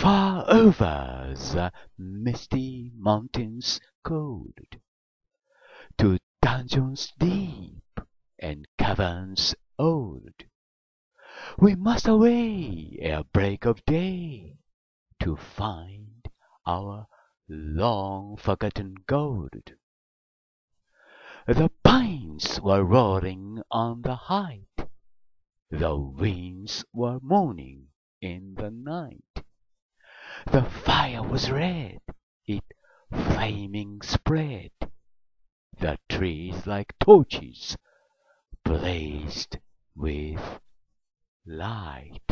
Far over the misty mountains cold, To dungeons deep and caverns old, We must away ere break of day, To find our long forgotten gold. The pines were roaring on the height, The winds were moaning in the night. The fire was red, it flaming spread, The trees like torches blazed with light.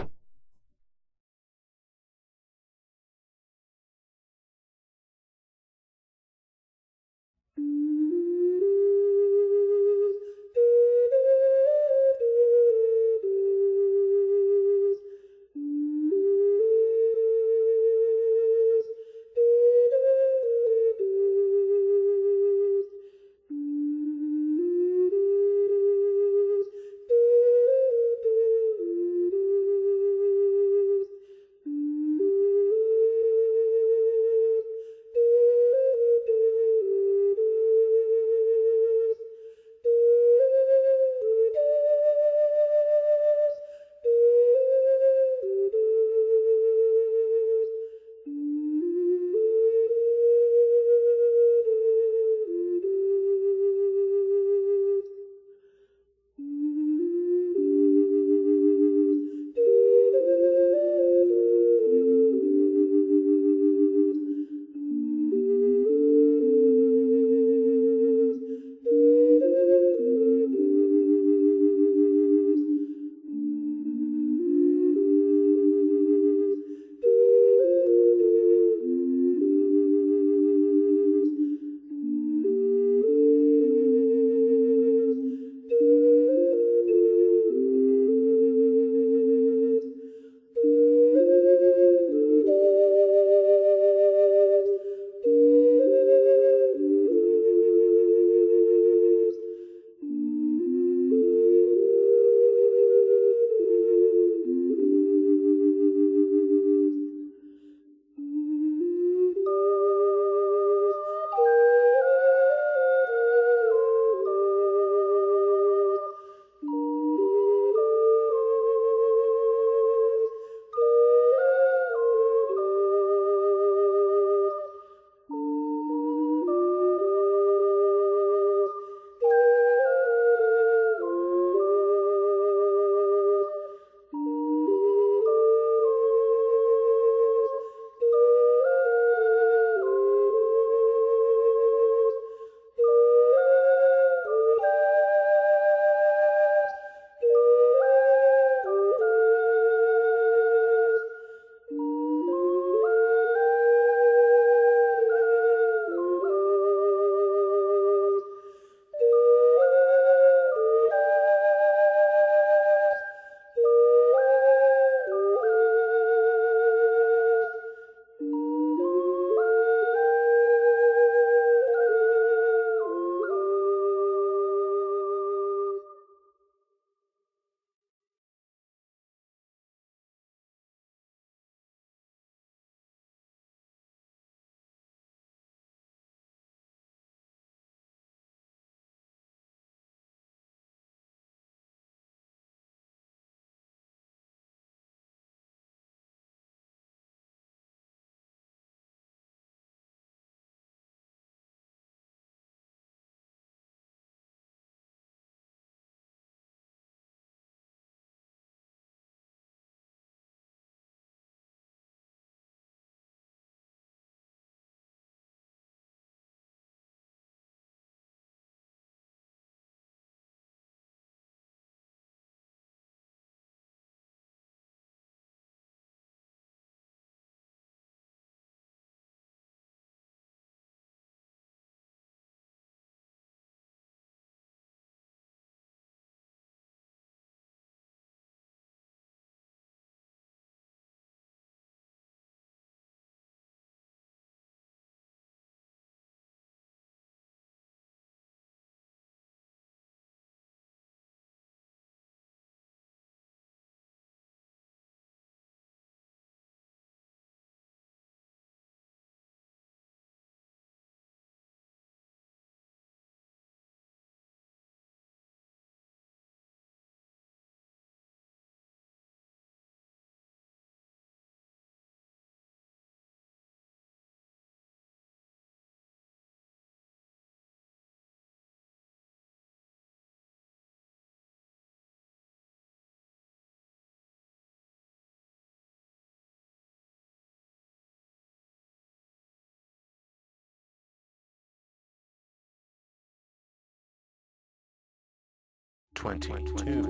22, 55.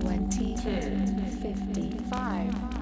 22, 55.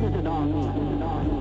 Captain on, on, on.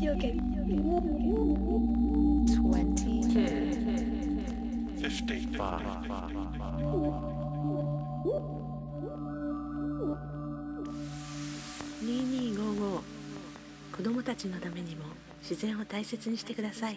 2 2 5 5子供たちのためにも自然を大切にしてください。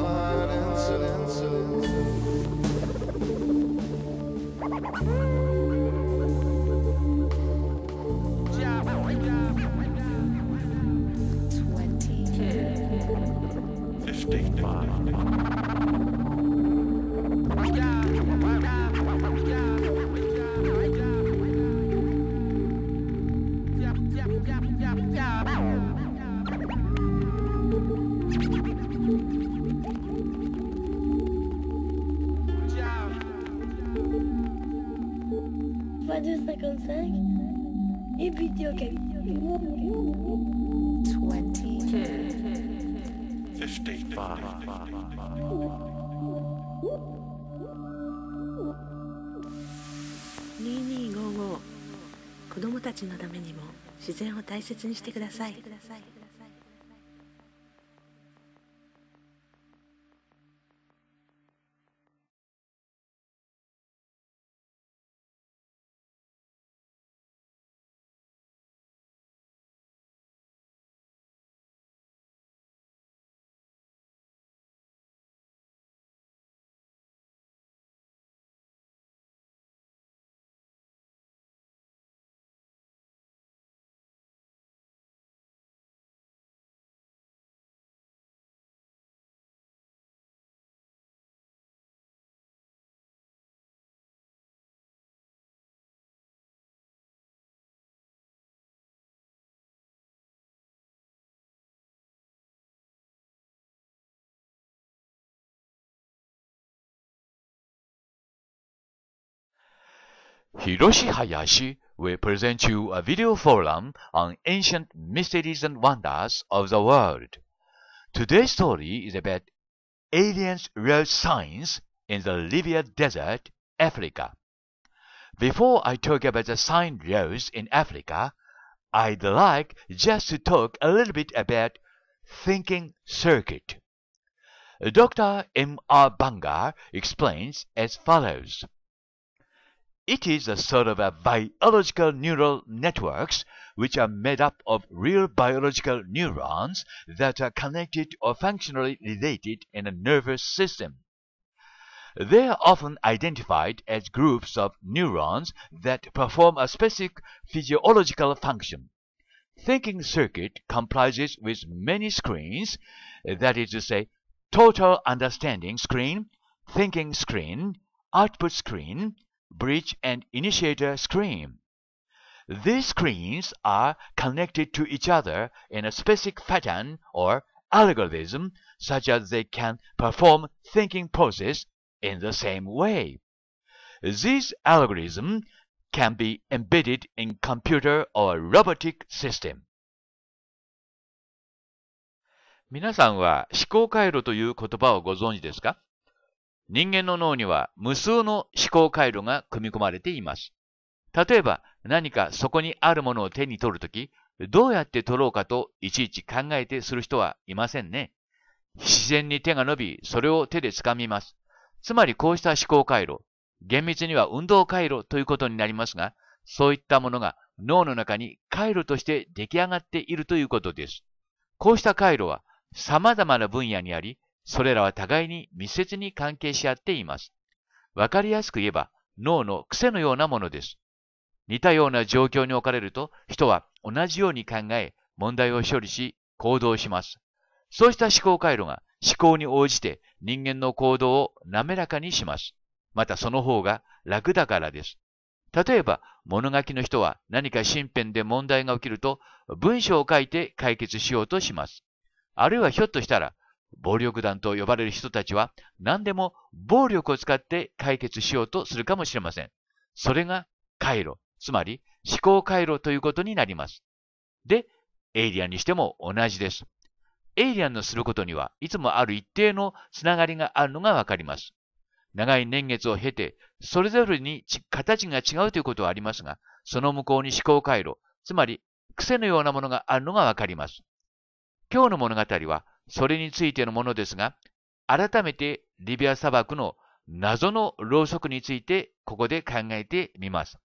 自然を大切にしてください。Hiroshi Hayashi will present you a video forum on ancient mysteries and wonders of the world. Today's story is about aliens' real signs in the Libya desert, Africa. Before I talk about the sign roads in Africa, I'd like just to talk a little bit about thinking circuit. Dr. M. R. Bangar explains as follows. It is a sort of a biological neural networks which are made up of real biological neurons that are connected or functionally related in a nervous system. They are often identified as groups of neurons that perform a specific physiological function. Thinking circuit comprises with many screens, that is to say, total understanding screen, thinking screen, output screen, bridge and initiator screen. These screens are connected to each other in a specific pattern or algorithm such that they can perform thinking process in the same way. This algorithm can be embedded in computer or robotic system. 皆さんは思考回路という言葉をご存知ですか人間の脳には無数の思考回路が組み込まれています。例えば何かそこにあるものを手に取るとき、どうやって取ろうかといちいち考えてする人はいませんね。自然に手が伸び、それを手で掴みます。つまりこうした思考回路、厳密には運動回路ということになりますが、そういったものが脳の中に回路として出来上がっているということです。こうした回路は様々な分野にあり、それらは互いに密接に関係し合っています。わかりやすく言えば、脳の癖のようなものです。似たような状況に置かれると、人は同じように考え、問題を処理し、行動します。そうした思考回路が思考に応じて人間の行動を滑らかにします。またその方が楽だからです。例えば、物書きの人は何か身辺で問題が起きると、文章を書いて解決しようとします。あるいはひょっとしたら、暴力団と呼ばれる人たちは何でも暴力を使って解決しようとするかもしれません。それが回路、つまり思考回路ということになります。で、エイリアンにしても同じです。エイリアンのすることにはいつもある一定のつながりがあるのがわかります。長い年月を経て、それぞれに形が違うということはありますが、その向こうに思考回路、つまり癖のようなものがあるのがわかります。今日の物語はそれについてのものですが、改めてリビア砂漠の謎のろうそくについてここで考えてみます。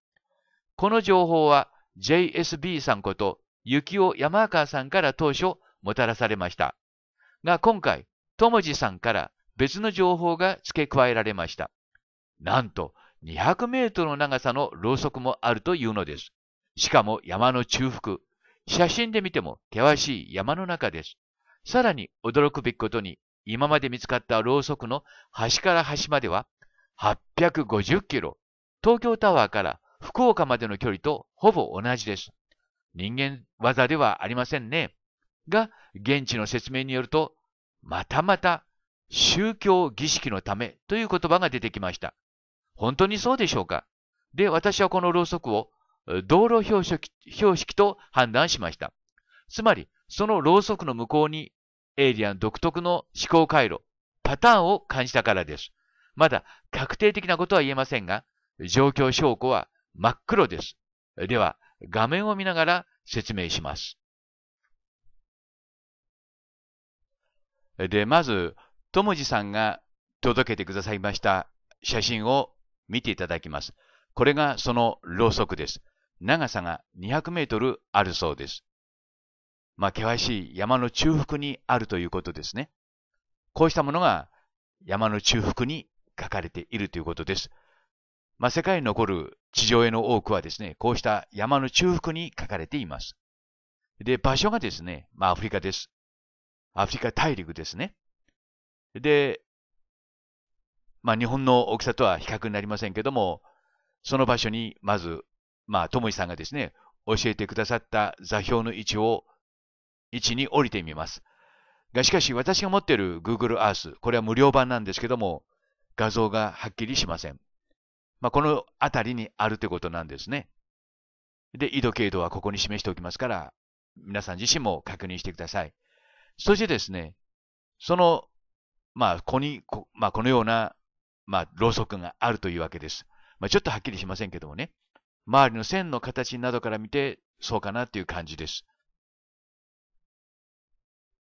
この情報は JSB さんこと雪尾山川さんから当初もたらされました。が今回、友次さんから別の情報が付け加えられました。なんと200メートルの長さのろうそくもあるというのです。しかも山の中腹、写真で見ても険しい山の中です。さらに驚くべきことに、今まで見つかったろうそくの端から端までは850キロ。東京タワーから福岡までの距離とほぼ同じです。人間技ではありませんね。が、現地の説明によると、またまた宗教儀式のためという言葉が出てきました。本当にそうでしょうかで、私はこのろうそくを道路標識標識と判断しました。つまり、そのろうそくの向こうにエイリアン独特の思考回路、パターンを感じたからです。まだ確定的なことは言えませんが、状況証拠は真っ黒です。では、画面を見ながら説明します。で、まず、ともじさんが届けてくださいました写真を見ていただきます。これがそのろうそくです。長さが200メートルあるそうです。まあ、険しい山の中腹にあるということですね。こうしたものが山の中腹に書かれているということです。まあ、世界に残る地上絵の多くはですね、こうした山の中腹に書かれています。で、場所がですね、まあ、アフリカです。アフリカ大陸ですね。で、まあ、日本の大きさとは比較になりませんけども、その場所にまず、まあ、ともさんがですね、教えてくださった座標の位置を位置に降りてみます。が、しかし私が持っている Google Earth、これは無料版なんですけども、画像がはっきりしません。まあ、この辺りにあるということなんですね。で、緯度経度はここに示しておきますから、皆さん自身も確認してください。そしてですね、その、まあ、ここに、こまあ、このような、まあ、ろうそくがあるというわけです。まあ、ちょっとはっきりしませんけどもね、周りの線の形などから見て、そうかなっていう感じです。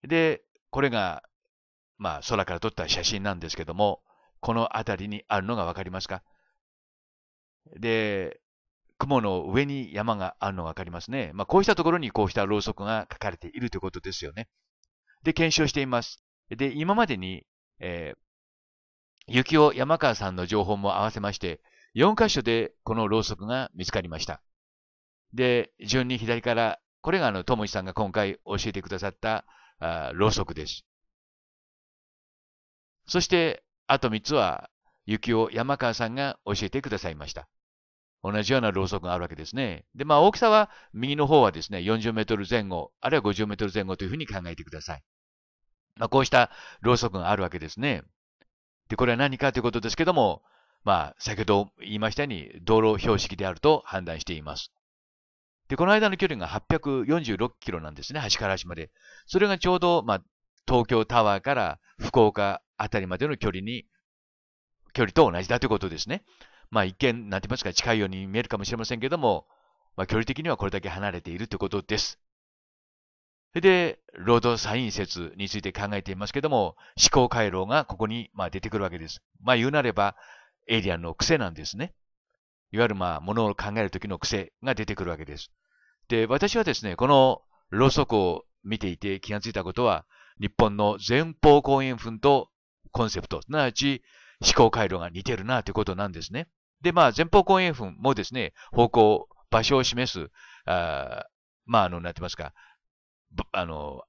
で、これが、まあ、空から撮った写真なんですけども、この辺りにあるのがわかりますかで、雲の上に山があるのがわかりますね。まあ、こうしたところにこうしたろうそくが書かれているということですよね。で、検証しています。で、今までに、えー、雪を山川さんの情報も合わせまして、4箇所でこのろうそくが見つかりました。で、順に左から、これがあの、ともいさんが今回教えてくださったあろうそくです。そして、あと3つは、雪を山川さんが教えてくださいました。同じようなろうそくがあるわけですね。で、まあ大きさは右の方はですね、40メートル前後、あるいは50メートル前後というふうに考えてください。まあこうしたろうそくがあるわけですね。で、これは何かということですけども、まあ先ほど言いましたように道路標識であると判断しています。で、この間の距離が846キロなんですね、端から端まで。それがちょうど、まあ、東京タワーから福岡あたりまでの距離に、距離と同じだということですね。まあ、一見、なんて言いますか、近いように見えるかもしれませんけども、まあ、距離的にはこれだけ離れているということです。それで、労働サイン説について考えていますけども、思考回路がここに、まあ、出てくるわけです。まあ、言うなれば、エイリアンの癖なんですね。いわゆるまあ、ものを考えるきの癖が出てくるわけです。で、私はですね、このろうそくを見ていて気がついたことは、日本の前方後円墳とコンセプト、すなわち思考回路が似てるなということなんですね。で、まあ、前方後円墳もですね、方向、場所を示す、あまあ、あの、なんて言いますか、あの、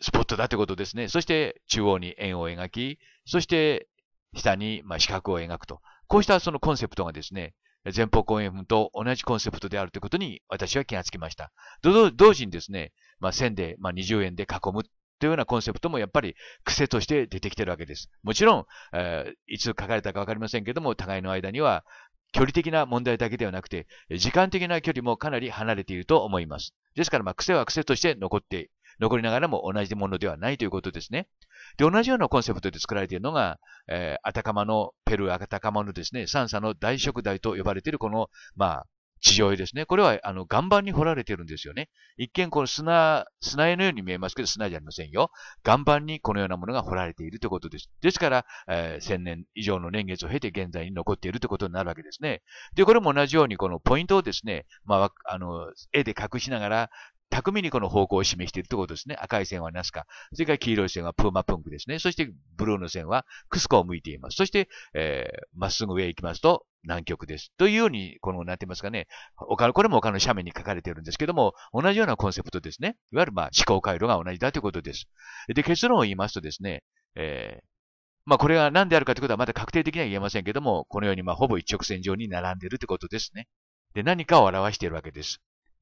スポットだということですね。そして、中央に円を描き、そして、下に、まあ、四角を描くと。こうしたそのコンセプトがですね、前方後円墳と同じコンセプトであるということに私は気がつきました。同時にですね、まあ、1000で、まあ、20円で囲むというようなコンセプトもやっぱり癖として出てきてるわけです。もちろん、えー、いつ書かれたかわかりませんけども、互いの間には距離的な問題だけではなくて、時間的な距離もかなり離れていると思います。ですから、まあ、癖は癖として残って残りながらも同じものではないということですね。で、同じようなコンセプトで作られているのが、えー、アタカマの、ペルーアタカマのですね、サ叉サの大食材と呼ばれているこの、まあ、地上絵ですね。これは、あの、岩盤に掘られているんですよね。一見、この砂、砂絵のように見えますけど、砂じゃありませんよ。岩盤にこのようなものが掘られているということです。ですから、えー、千年以上の年月を経て現在に残っているということになるわけですね。で、これも同じように、このポイントをですね、まあ、あの、絵で隠しながら、巧みにこの方向を示しているということですね。赤い線はナスカ。それから黄色い線はプーマプンクですね。そしてブルーの線はクスコを向いています。そして、えー、まっすぐ上へ行きますと南極です。というように、この、なんて言いますかね、他の、これも他の斜面に書かれているんですけども、同じようなコンセプトですね。いわゆるまあ思考回路が同じだということです。で、結論を言いますとですね、えー、まあこれが何であるかということはまだ確定的には言えませんけども、このようにまあほぼ一直線上に並んでいるということですね。で、何かを表しているわけです。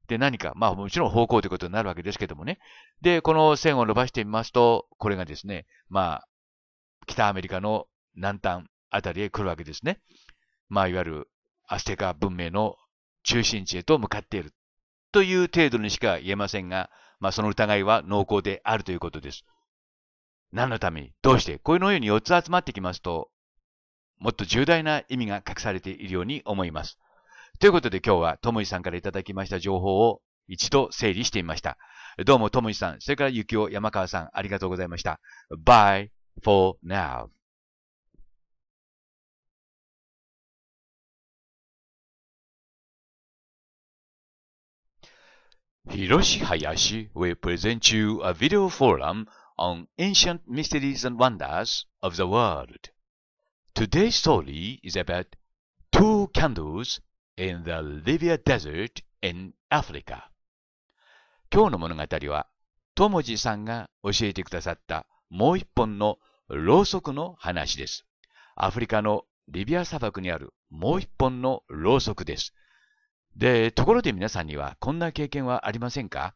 で、何か、まあもちろん方向ということになるわけですけどもね。で、この線を伸ばしてみますと、これがですね、まあ、北アメリカの南端あたりへ来るわけですね。まあ、いわゆるアステカ文明の中心地へと向かっているという程度にしか言えませんが、まあ、その疑いは濃厚であるということです。何のためにどうしてこういうのように4つ集まってきますと、もっと重大な意味が隠されているように思います。ということで今日はともいさんからいただきました情報を一度整理してみました。どうもともいさん、それからゆきお山川さん、ありがとうございました。Bye for now. Hiroshi Hayashi will present you a video forum on ancient mysteries and wonders of the world. Today's story is about two candles in the Libya Desert in Africa 今日の物語は友治さんが教えてくださったもう一本のろうそくの話です。アフリカのリビア砂漠にあるもう一本のろうそくです。で、ところで皆さんにはこんな経験はありませんか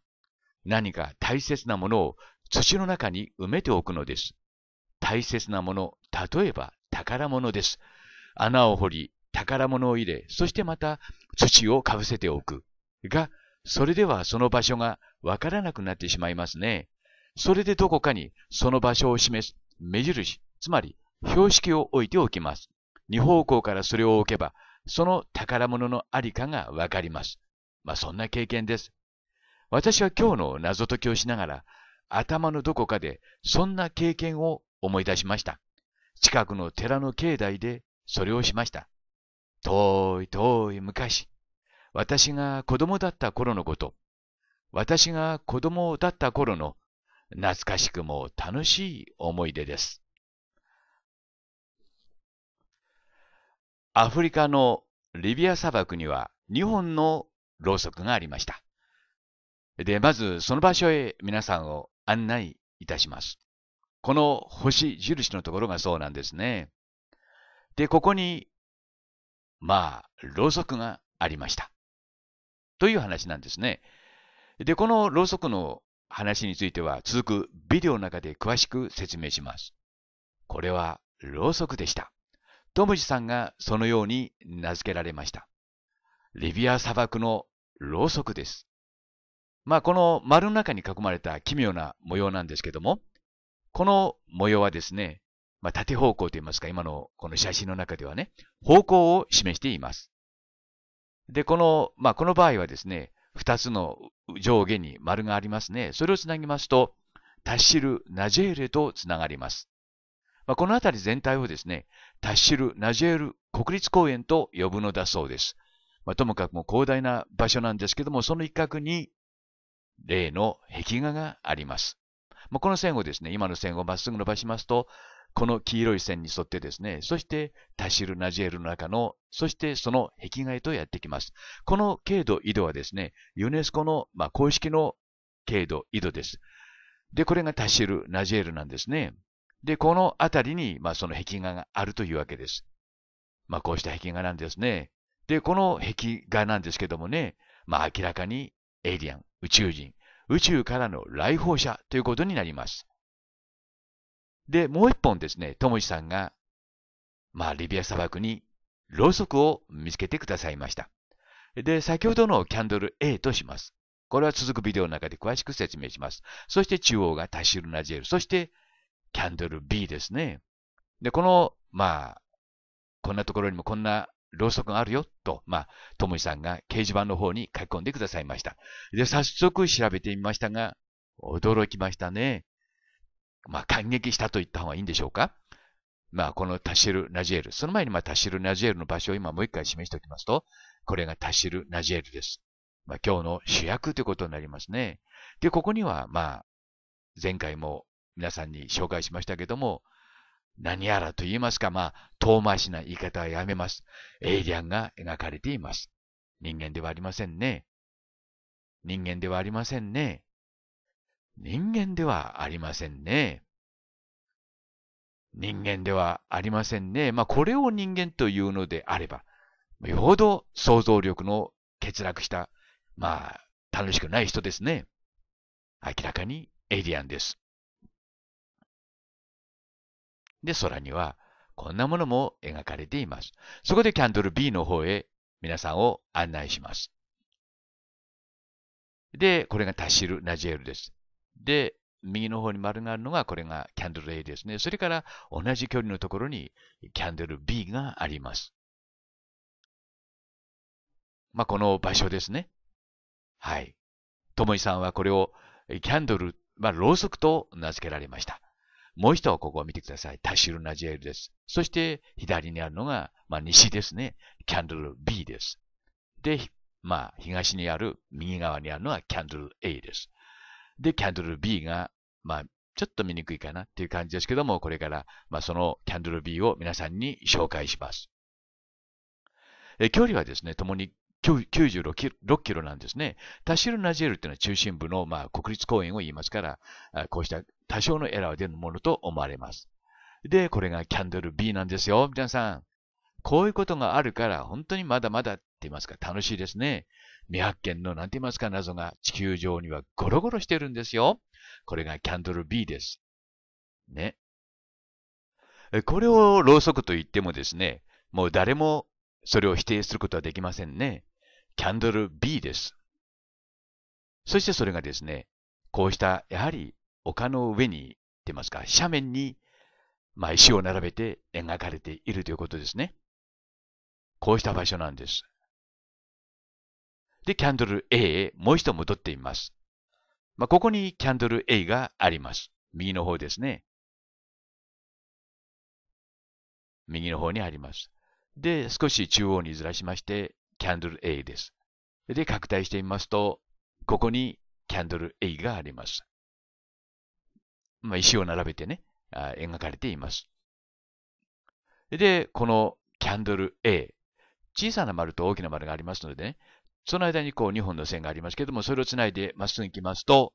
何か大切なものを土の中に埋めておくのです。大切なもの、例えば宝物です。穴を掘り、宝物を入れ、そしてまた土をかぶせておく。が、それではその場所がわからなくなってしまいますね。それでどこかにその場所を示す目印、つまり標識を置いておきます。二方向からそれを置けば、その宝物のありかがわかります。まあそんな経験です。私は今日の謎解きをしながら、頭のどこかでそんな経験を思い出しました。近くの寺の境内でそれをしました。遠い遠い昔、私が子供だった頃のこと、私が子供だった頃の懐かしくも楽しい思い出です。アフリカのリビア砂漠には2本のろうそくがありました。で、まずその場所へ皆さんを案内いたします。この星印のところがそうなんですね。で、ここにまあ、ろうそくがありました。という話なんですね。で、このろうそくの話については続くビデオの中で詳しく説明します。これはろうそくでした。トムジさんがそのように名付けられました。リビア砂漠のろうそくです。まあ、この丸の中に囲まれた奇妙な模様なんですけども、この模様はですね、まあ、縦方向といいますか、今のこの写真の中ではね、方向を示しています。で、この、まあ、この場合はですね、二つの上下に丸がありますね。それをつなぎますと、タッシル・ナジェールとつながります。まあ、この辺り全体をですね、タッシル・ナジェール国立公園と呼ぶのだそうです。まあ、ともかくも広大な場所なんですけども、その一角に例の壁画があります。まあ、この線をですね、今の線をまっすぐ伸ばしますと、この黄色い線に沿ってですね、そしてタシルナジエルの中の、そしてその壁画へとやってきます。この経度緯度はですね、ユネスコの、まあ、公式の経度緯度です。で、これがタシルナジエルなんですね。で、この辺りに、まあ、その壁画があるというわけです。まあ、こうした壁画なんですね。で、この壁画なんですけどもね、まあ、明らかにエイリアン、宇宙人、宇宙からの来訪者ということになります。で、もう一本ですね、ともしさんが、まあ、リビア砂漠にろうそくを見つけてくださいました。で、先ほどのキャンドル A とします。これは続くビデオの中で詳しく説明します。そして中央がタシルナジェル。そして、キャンドル B ですね。で、この、まあ、こんなところにもこんなろうそくがあるよ、と、まあ、ともしさんが掲示板の方に書き込んでくださいました。で、早速調べてみましたが、驚きましたね。まあ、感激したと言った方がいいんでしょうか。まあ、このタシル・ナジエル。その前に、まあ、タシル・ナジエルの場所を今もう一回示しておきますと、これがタシル・ナジエルです。まあ、今日の主役ということになりますね。で、ここには、まあ、前回も皆さんに紹介しましたけども、何やらと言いますか、まあ、遠回しな言い方はやめます。エイリアンが描かれています。人間ではありませんね。人間ではありませんね。人間ではありませんね。人間ではありませんね。まあ、これを人間というのであれば、よほど想像力の欠落した、まあ、楽しくない人ですね。明らかにエイリアンです。で、空には、こんなものも描かれています。そこでキャンドル B の方へ皆さんを案内します。で、これがタシル・ナジエルです。で、右の方に丸があるのが、これがキャンドル A ですね。それから同じ距離のところにキャンドル B があります。まあ、この場所ですね。はい。ともいさんはこれをキャンドル、まあ、ろうそくと名付けられました。もう一度ここを見てください。タシルナジェールです。そして左にあるのが、まあ、西ですね。キャンドル B です。で、まあ、東にある、右側にあるのはキャンドル A です。で、キャンドル B が、まあ、ちょっと見にくいかなっていう感じですけども、これから、まあ、そのキャンドル B を皆さんに紹介します。え距離はですね、ともに96キロキロなんですね。タシルナジェルというのは中心部の、まあ、国立公園を言いますから、こうした多少のエラーでのものと思われます。で、これがキャンドル B なんですよ。皆さん、こういうことがあるから、本当にまだまだって言いますか、楽しいですね。未発見の、なんて言いますか、謎が地球上にはゴロゴロしてるんですよ。これがキャンドル B です。ね。これをろうそくと言ってもですね、もう誰もそれを否定することはできませんね。キャンドル B です。そしてそれがですね、こうした、やはり丘の上に、出ますか、斜面に、まあ、石を並べて描かれているということですね。こうした場所なんです。で、キャンドル A へもう一度戻ってみます。まあ、ここにキャンドル A があります。右の方ですね。右の方にあります。で、少し中央にずらしまして、キャンドル A です。で、拡大してみますと、ここにキャンドル A があります。まあ、石を並べてね、あ描かれています。で、このキャンドル A、小さな丸と大きな丸がありますのでね、その間にこう2本の線がありますけども、それをつないでまっすぐ行きますと、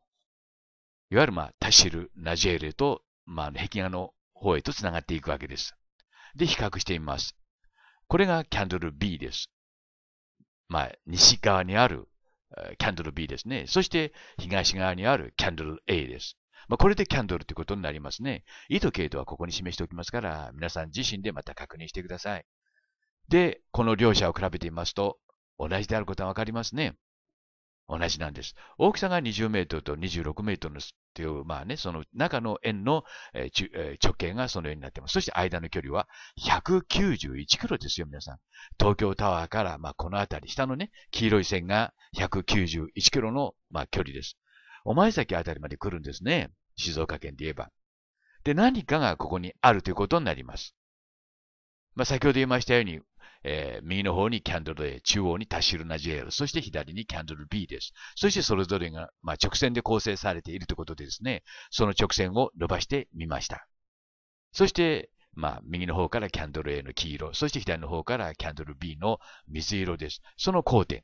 いわゆるまあタシル、ナジェールと、まあ、壁画の方へとつながっていくわけです。で、比較してみます。これがキャンドル B です。まあ、西側にあるキャンドル B ですね。そして東側にあるキャンドル A です。まあ、これでキャンドルということになりますね。E と K とはここに示しておきますから、皆さん自身でまた確認してください。で、この両者を比べてみますと、同じであることはわかりますね。同じなんです。大きさが20メートルと26メートルっていう、まあね、その中の円の、えー、直径がそのようになってます。そして間の距離は191キロですよ、皆さん。東京タワーから、まあこの辺り、下のね、黄色い線が191キロの、まあ、距離です。お前崎あたりまで来るんですね。静岡県で言えば。で、何かがここにあるということになります。まあ、先ほど言いましたように、えー、右の方にキャンドル A、中央にタシルナ JL、そして左にキャンドル B です。そしてそれぞれが、まあ、直線で構成されているということでですね、その直線を伸ばしてみました。そして、まあ、右の方からキャンドル A の黄色、そして左の方からキャンドル B の水色です。その交点。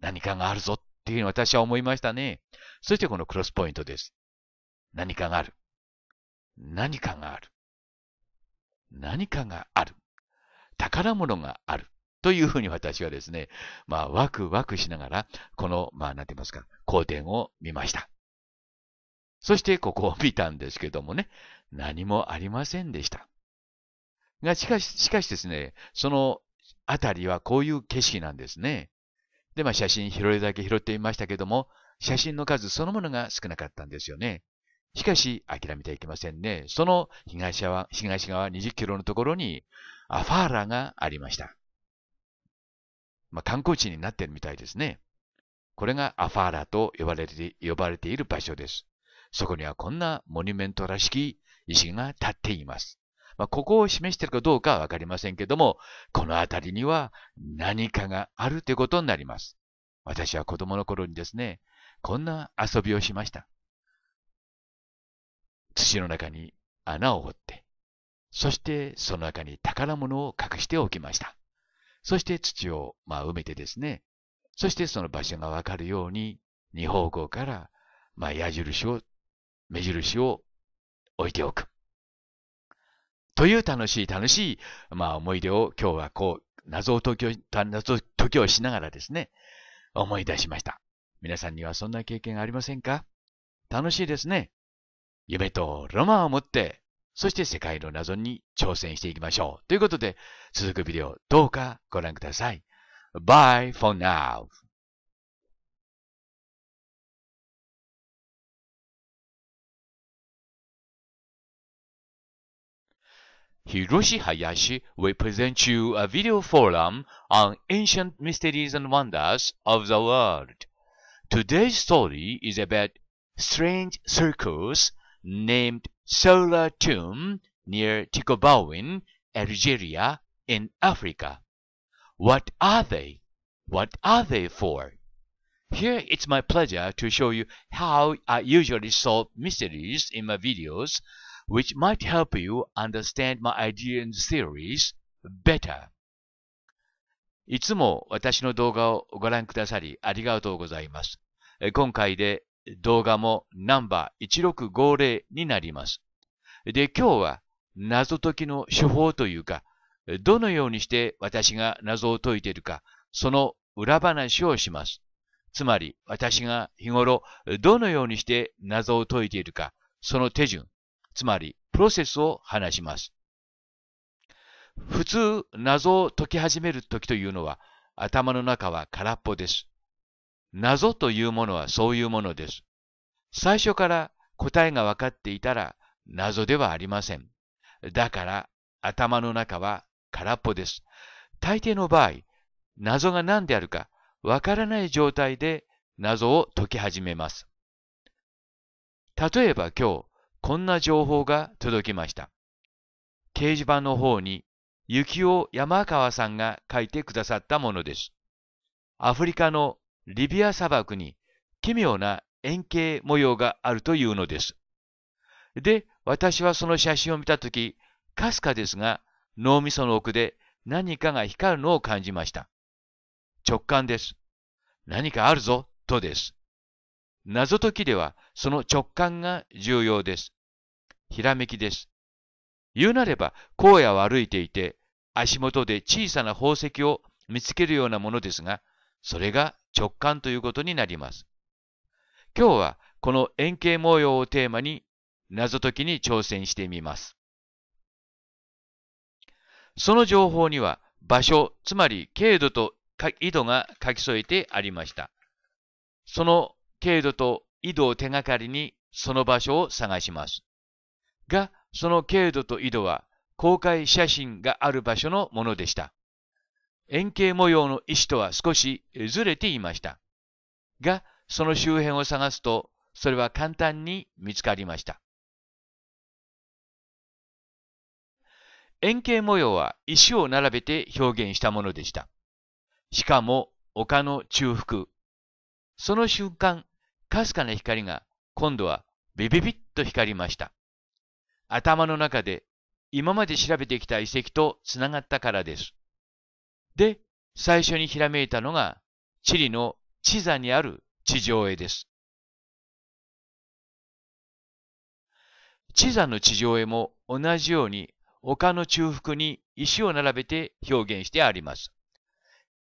何かがあるぞっていうふうに私は思いましたね。そしてこのクロスポイントです。何かがある。何かがある。何かがある。宝物がある。というふうに私はですね、まあ、ワクワクしながら、この、まあ、なんて言いますか、光点を見ました。そして、ここを見たんですけどもね、何もありませんでした。が、しかし、しかしですね、そのあたりはこういう景色なんですね。で、まあ、写真拾いだけ拾ってみましたけども、写真の数そのものが少なかったんですよね。しかし、諦めてはいけませんね。その東側、東側20キロのところに、アファーラがありました。まあ、観光地になってるみたいですね。これがアファーラと呼ばれて呼ばれている場所です。そこにはこんなモニュメントらしき石が立っています。まあ、ここを示しているかどうかはわかりませんけども、この辺りには何かがあるということになります。私は子供の頃にですね、こんな遊びをしました。土の中に穴を掘って、そしてその中に宝物を隠しておきました。そして土を、まあ、埋めてですね、そしてその場所がわかるように、二方向から、まあ、矢印を、目印を置いておく。という楽しい楽しい、まあ、思い出を今日はこう、謎を解き、謎解きをしながらですね、思い出しました。皆さんにはそんな経験ありませんか楽しいですね。夢とロマンを持ってそして世界の謎に挑戦していきましょう。ということで、続くビデオ、どうかご覧ください。Bye for now! Hiroshi Hayashi will present you a video forum on ancient mysteries and wonders of the world. Today's story is about strange circles named solar tomb near Tikobawin, Algeria, in Africa. What are they? What are they for? Here it's my pleasure to show you how I usually solve mysteries in my videos, which might help you understand my ideas and theories better. いつも私の動画をご覧くださりありがとうございます。今回で動画もナンバー1650になります。で、今日は謎解きの手法というか、どのようにして私が謎を解いているか、その裏話をします。つまり、私が日頃、どのようにして謎を解いているか、その手順、つまり、プロセスを話します。普通、謎を解き始める時というのは、頭の中は空っぽです。謎というものはそういうものです。最初から答えが分かっていたら謎ではありません。だから頭の中は空っぽです。大抵の場合、謎が何であるか分からない状態で謎を解き始めます。例えば今日、こんな情報が届きました。掲示板の方に、幸雄山川さんが書いてくださったものです。アフリカのリビア砂漠に奇妙な円形模様があるというのです。で、私はその写真を見たとき、かすかですが、脳みその奥で何かが光るのを感じました。直感です。何かあるぞ、とです。謎解きではその直感が重要です。ひらめきです。言うなれば、荒野を歩いていて、足元で小さな宝石を見つけるようなものですが、それが直感ということになります。今日はこの円形模様をテーマに謎解きに挑戦してみます。その情報には場所、つまり経度と緯度が書き添えてありました。その経度と緯度を手がかりにその場所を探します。が、その経度と緯度は公開写真がある場所のものでした。円形模様の石とは少しずれていました。が、その周辺を探すと、それは簡単に見つかりました。円形模様は石を並べて表現したものでした。しかも丘の中腹。その瞬間、かすかな光が今度はビビビッと光りました。頭の中で今まで調べてきた遺跡とつながったからです。で、最初にひらめいたのが、チリの地座にある地上絵です。地座の地上絵も同じように丘の中腹に石を並べて表現してあります。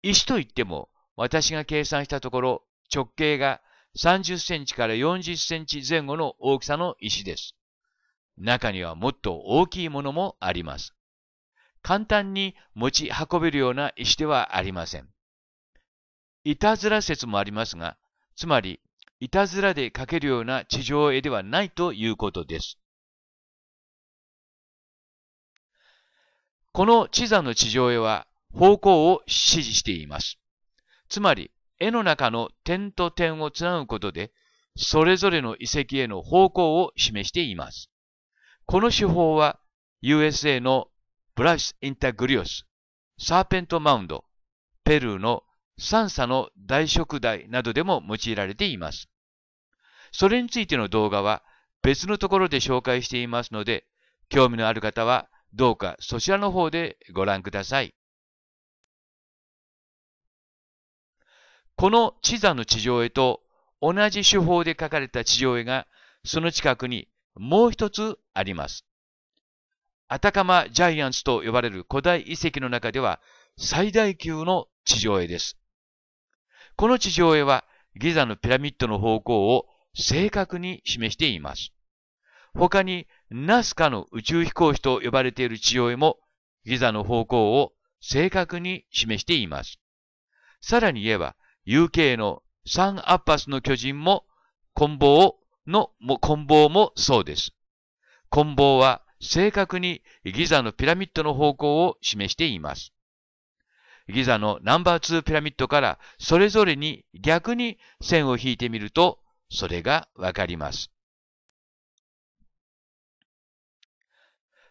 石といっても私が計算したところ直径が30センチから40センチ前後の大きさの石です。中にはもっと大きいものもあります。簡単に持ち運べるような石ではありません。いたずら説もありますが、つまり、いたずらで描けるような地上絵ではないということです。この地座の地上絵は方向を指示しています。つまり、絵の中の点と点をつなぐことで、それぞれの遺跡への方向を示しています。この手法は USA のブラス・インタグリオス、サーペントマウンド、ペルーのサンサの大食材などでも用いられています。それについての動画は別のところで紹介していますので、興味のある方はどうかそちらの方でご覧ください。この地座の地上絵と同じ手法で描かれた地上絵がその近くにもう一つあります。アタカマジャイアンツと呼ばれる古代遺跡の中では最大級の地上絵です。この地上絵はギザのピラミッドの方向を正確に示しています。他にナスカの宇宙飛行士と呼ばれている地上絵もギザの方向を正確に示しています。さらに言えば UK のサンアッパスの巨人も棍棒の、棍棒もそうです。棍棒は正確にギザのピラミッドの方向を示しています。ギザのナンバー2ピラミッドからそれぞれに逆に線を引いてみると、それがわかります。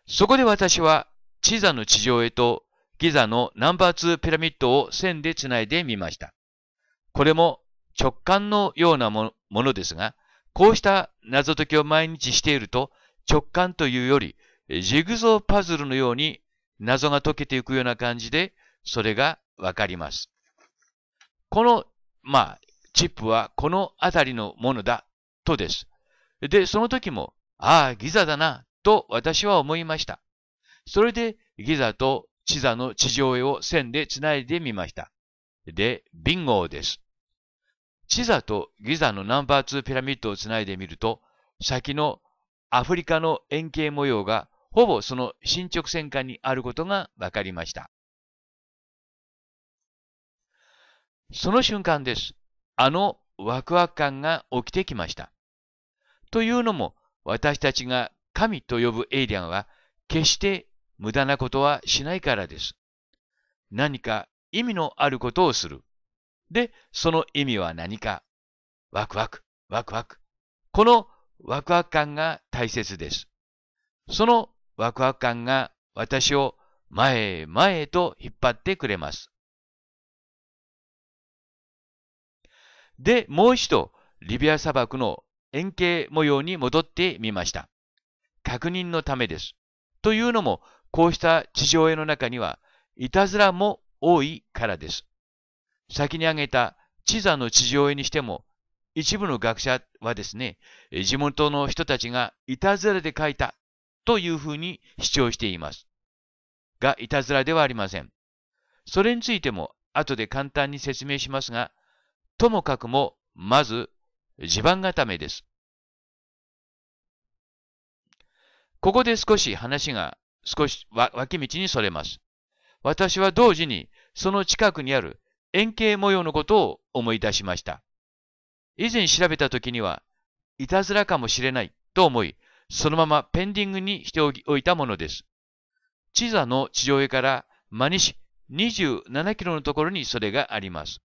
そこで私は、地座の地上へとギザのナンバー2ピラミッドを線でつないでみました。これも直感のようなものですが、こうした謎解きを毎日していると、直感というより、ジグゾーパズルのように謎が解けていくような感じで、それがわかります。この、まあ、チップはこのあたりのものだ、とです。で、その時も、ああ、ギザだな、と私は思いました。それで、ギザとチザの地上絵を線でつないでみました。で、ビンゴーです。チザとギザのナンバー2ピラミッドをつないでみると、先のアフリカの円形模様がほぼその進捗線下にあることが分かりました。その瞬間です。あのワクワク感が起きてきました。というのも、私たちが神と呼ぶエイリアンは、決して無駄なことはしないからです。何か意味のあることをする。で、その意味は何か。ワクワク、ワクワク。このワクワク感が大切です。そのワクワク感が私を前へ前へと引っ張ってくれます。で、もう一度、リビア砂漠の円形模様に戻ってみました。確認のためです。というのも、こうした地上絵の中には、いたずらも多いからです。先に挙げた地座の地上絵にしても、一部の学者はですね、地元の人たちがいたずらで書いたというふうに主張しています。が、いたずらではありません。それについても後で簡単に説明しますが、ともかくも、まず、地盤固めです。ここで少し話が少し脇道にそれます。私は同時にその近くにある円形模様のことを思い出しました。以前調べた時には、いたずらかもしれないと思い、そのままペンディングにしておいたものです。地ザの地上絵から真西27キロのところにそれがあります。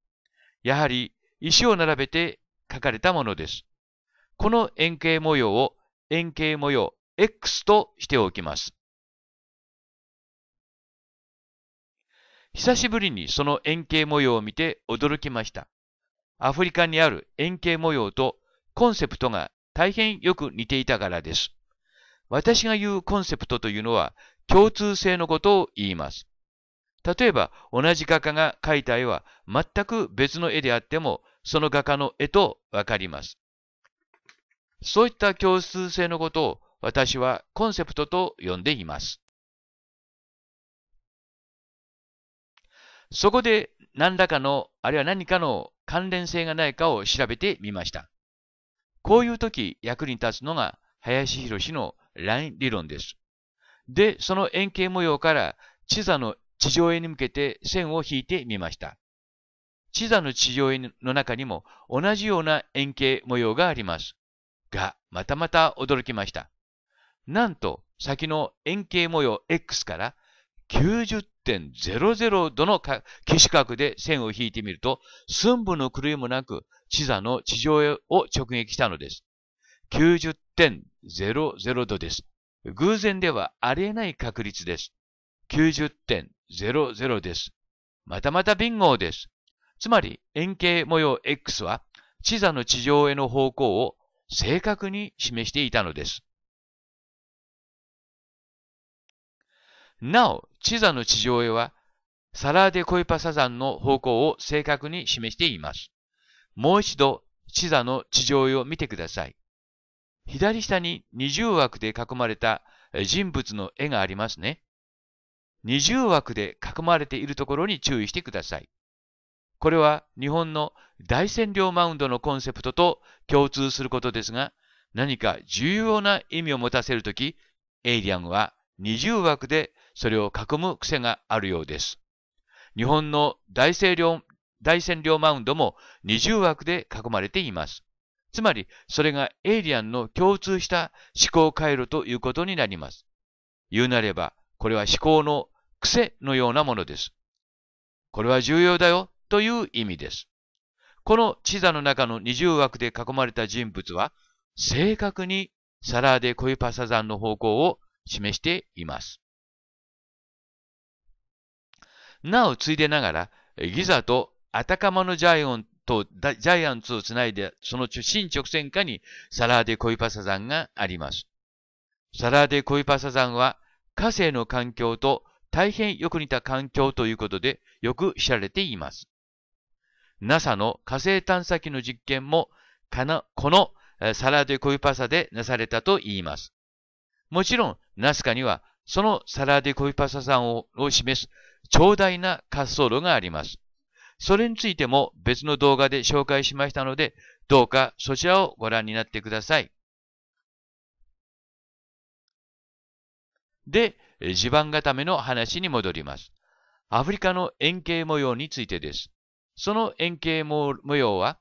やはり石を並べて描かれたものです。この円形模様を円形模様 X としておきます。久しぶりにその円形模様を見て驚きました。アフリカにある円形模様とコンセプトが大変よく似ていたからです。私が言うコンセプトというのは共通性のことを言います。例えば同じ画家が描いた絵は全く別の絵であってもその画家の絵とわかります。そういった共通性のことを私はコンセプトと呼んでいます。そこで何らかの、あるいは何かの関連性がないかを調べてみました。こういう時、役に立つのが林博のライン理論です。で、その円形模様から地座の地上絵に向けて線を引いてみました。地座の地上絵の中にも同じような円形模様があります。が、またまた驚きました。なんと、先の円形模様 X から90 1.00度の基角で線を引いてみると、寸分の狂いもなく、地座の地上を直撃したのです。90.00度です。偶然ではありえない確率です。90.00です。またまたビンゴです。つまり、円形模様 X は、地座の地上への方向を正確に示していたのです。なお、地座の地上絵は、サラーデコイパサザンの方向を正確に示しています。もう一度、地座の地上絵を見てください。左下に20枠で囲まれた人物の絵がありますね。20枠で囲まれているところに注意してください。これは日本の大占領マウンドのコンセプトと共通することですが、何か重要な意味を持たせるとき、エイリアンは20枠でそれを囲む癖があるようです。日本の大占領大占領マウンドも20枠で囲まれています。つまり、それがエイリアンの共通した思考回路ということになります。言うなれば、これは思考の癖のようなものです。これは重要だよという意味です。この地座の中の20枠で囲まれた人物は、正確にサラーデ・コイパサザンの方向を示しています。なお、ついでながら、ギザとアタカマのジャイオンとジャイアンツをつないで、その新直線下にサラーデ・コイパサ山があります。サラーデ・コイパサ山は、火星の環境と大変よく似た環境ということで、よく知られています。NASA の火星探査機の実験も、このサラーデ・コイパサでなされたと言います。もちろん、ナスカには、そのサラーデ・コイパサ山を示す長大な滑走路があります。それについても別の動画で紹介しましたので、どうかそちらをご覧になってください。で、地盤固めの話に戻ります。アフリカの円形模様についてです。その円形模様は、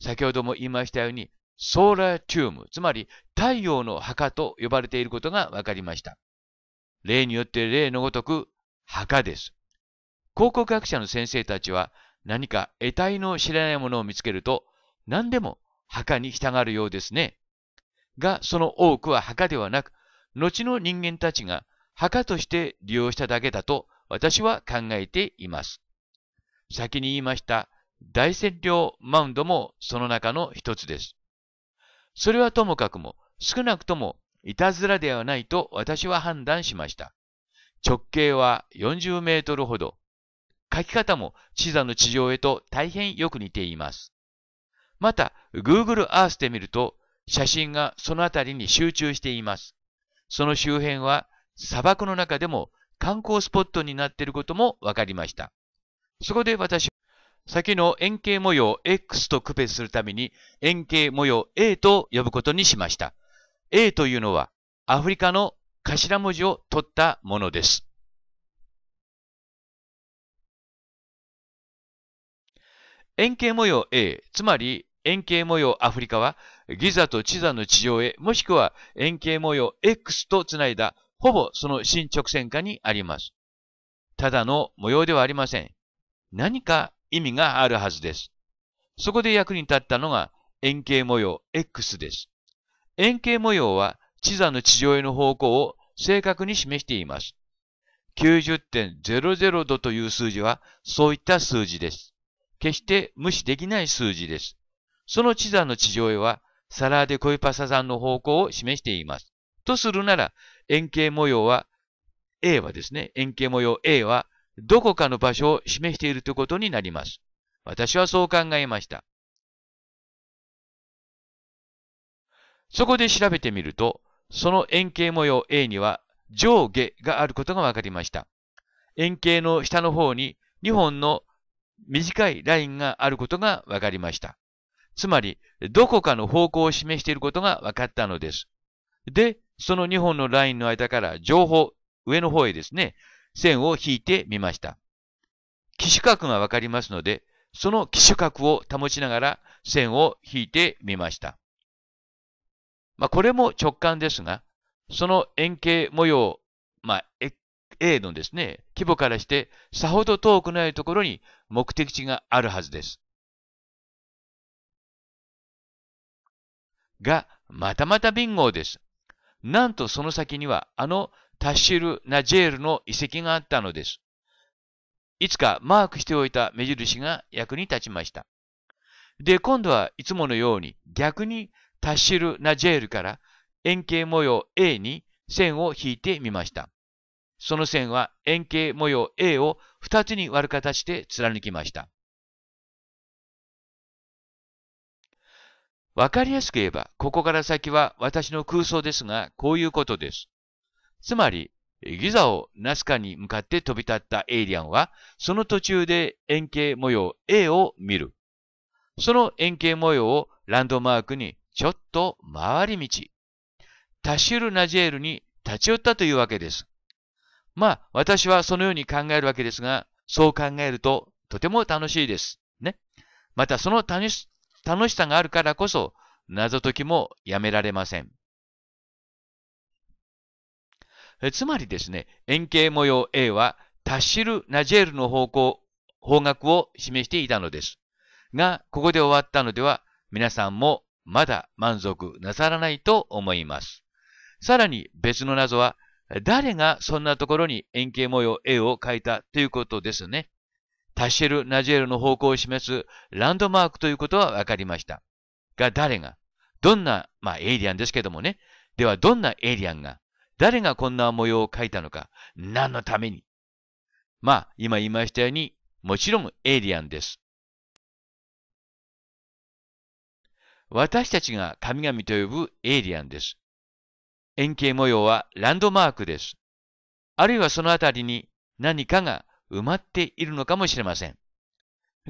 先ほども言いましたように、ソーラーチューム、つまり太陽の墓と呼ばれていることが分かりました。例によって例のごとく墓です。考古学者の先生たちは何か得体の知らないものを見つけると何でも墓に従うようですね。が、その多くは墓ではなく、後の人間たちが墓として利用しただけだと私は考えています。先に言いました大占領マウンドもその中の一つです。それはともかくも少なくともいたずらではないと私は判断しました。直径は40メートルほど、書き方も地座の地上絵と大変よく似ています。また、Google Earth で見ると、写真がその辺りに集中しています。その周辺は砂漠の中でも観光スポットになっていることも分かりました。そこで私は、先の円形模様 X と区別するために円形模様 A と呼ぶことにしました。A というのはアフリカの頭文字を取ったものです。円形模様 A、つまり円形模様アフリカは、ギザとチザの地上へ、もしくは円形模様 X とつないだ、ほぼその新直線下にあります。ただの模様ではありません。何か意味があるはずです。そこで役に立ったのが円形模様 X です。円形模様は地座の地上への方向を正確に示しています。90.00度という数字はそういった数字です。決して無視できない数字です。その地座の地上絵は、サラーデ・コイパサんの方向を示しています。とするなら、円形模様は、A はですね、円形模様 A は、どこかの場所を示しているということになります。私はそう考えました。そこで調べてみると、その円形模様 A には上下があることが分かりました。円形の下の方に2本の短いラインがあることが分かりました。つまり、どこかの方向を示していることが分かったのです。で、その2本のラインの間から情報、上の方へですね、線を引いてみました。機種角が分かりますので、その機種角を保ちながら線を引いてみました。まあ、これも直感ですが、その円形模様、まあ、A のですね、規模からしてさほど遠くないところに目的地があるはずです。が、またまたビンゴです。なんとその先にはあのタッシル・ナジェールの遺跡があったのです。いつかマークしておいた目印が役に立ちました。で、今度はいつものように逆にタッシル・ナジェールから円形模様 A に線を引いてみました。その線は円形模様 A を2つに割る形で貫きました。わかりやすく言えば、ここから先は私の空想ですが、こういうことです。つまり、ギザをナスカに向かって飛び立ったエイリアンは、その途中で円形模様 A を見る。その円形模様をランドマークにちょっと回り道、タシュル・ナジェールに立ち寄ったというわけです。まあ、私はそのように考えるわけですが、そう考えるととても楽しいです。ね。またその楽し楽しさがあるからこそ、謎解きもやめられません。つまりですね、円形模様 A はタッシル・ナジェールの方向、方角を示していたのです。が、ここで終わったのでは、皆さんもまだ満足なさらないと思います。さらに別の謎は、誰がそんなところに円形模様 A を描いたということですね。タッシェル・ナジェルの方向を示すランドマークということは分かりました。が誰が、どんな、まあエイリアンですけどもね。ではどんなエイリアンが、誰がこんな模様を描いたのか、何のために。まあ今言いましたように、もちろんエイリアンです。私たちが神々と呼ぶエイリアンです。円形模様はランドマークです。あるいはそのあたりに何かが埋まっているのかもしれません。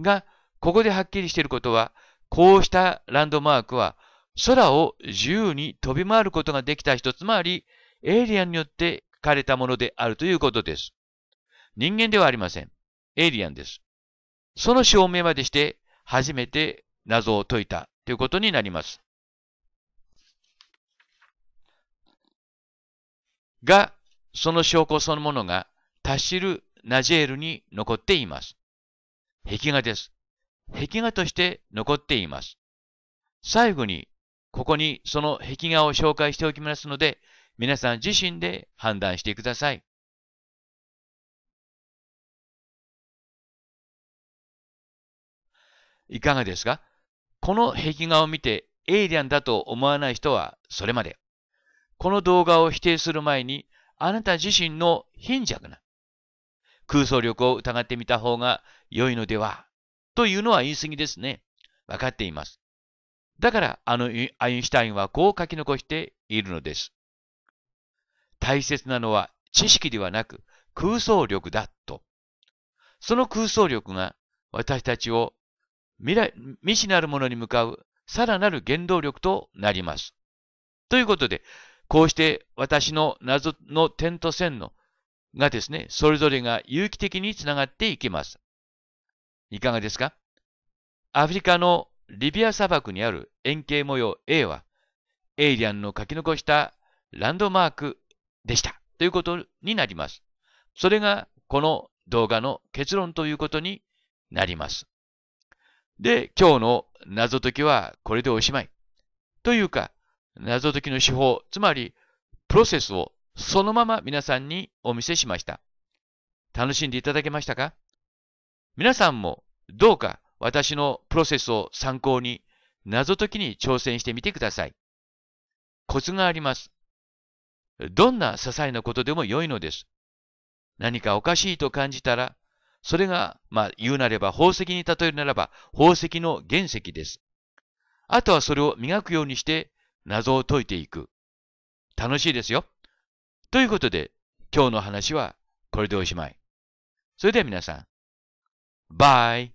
が、ここではっきりしていることは、こうしたランドマークは空を自由に飛び回ることができた一つもありエイリアンによって書かれたものであるということです。人間ではありません。エイリアンです。その証明までして初めて謎を解いたということになります。が、その証拠そのものがタシル・ナジェールに残っています。壁画です。壁画として残っています。最後に、ここにその壁画を紹介しておきますので、皆さん自身で判断してください。いかがですかこの壁画を見てエイリアンだと思わない人はそれまで。この動画を否定する前に、あなた自身の貧弱な空想力を疑ってみた方が良いのではというのは言い過ぎですね。わかっています。だから、あのアインシュタインはこう書き残しているのです。大切なのは知識ではなく空想力だと。その空想力が私たちを未来未知なるものに向かうさらなる原動力となります。ということで、こうして私の謎の点と線のがですね、それぞれが有機的につながっていきます。いかがですかアフリカのリビア砂漠にある円形模様 A は、エイリアンの書き残したランドマークでしたということになります。それがこの動画の結論ということになります。で、今日の謎解きはこれでおしまい。というか、謎解きの手法、つまり、プロセスをそのまま皆さんにお見せしました。楽しんでいただけましたか皆さんもどうか私のプロセスを参考に謎解きに挑戦してみてください。コツがあります。どんな些細なことでも良いのです。何かおかしいと感じたら、それが、まあ言うなれば宝石に例えるならば宝石の原石です。あとはそれを磨くようにして謎を解いていく。楽しいですよ。ということで、今日の話はこれでおしまい。それでは皆さん、バイ